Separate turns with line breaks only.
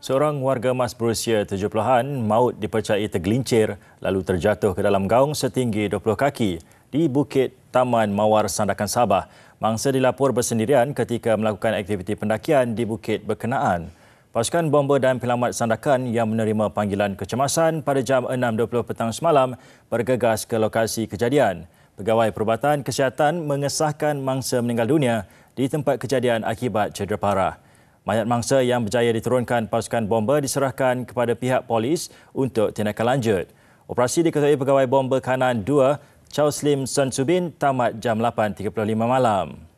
Seorang warga emas berusia 70-an maut dipercayai tergelincir lalu terjatuh ke dalam gaung setinggi 20 kaki di Bukit Taman Mawar Sandakan Sabah. Mangsa dilaporkan bersendirian ketika melakukan aktiviti pendakian di Bukit Berkenaan. Pasukan bomba dan penyelamat sandakan yang menerima panggilan kecemasan pada jam 6.20 petang semalam bergegas ke lokasi kejadian. Pegawai Perubatan Kesihatan mengesahkan mangsa meninggal dunia di tempat kejadian akibat cedera parah. Mayat mangsa yang berjaya diturunkan pasukan bomba diserahkan kepada pihak polis untuk tindakan lanjut. Operasi diketuai pegawai bomba kanan 2, Chow Slim Sun Subin tamat jam 8.35 malam.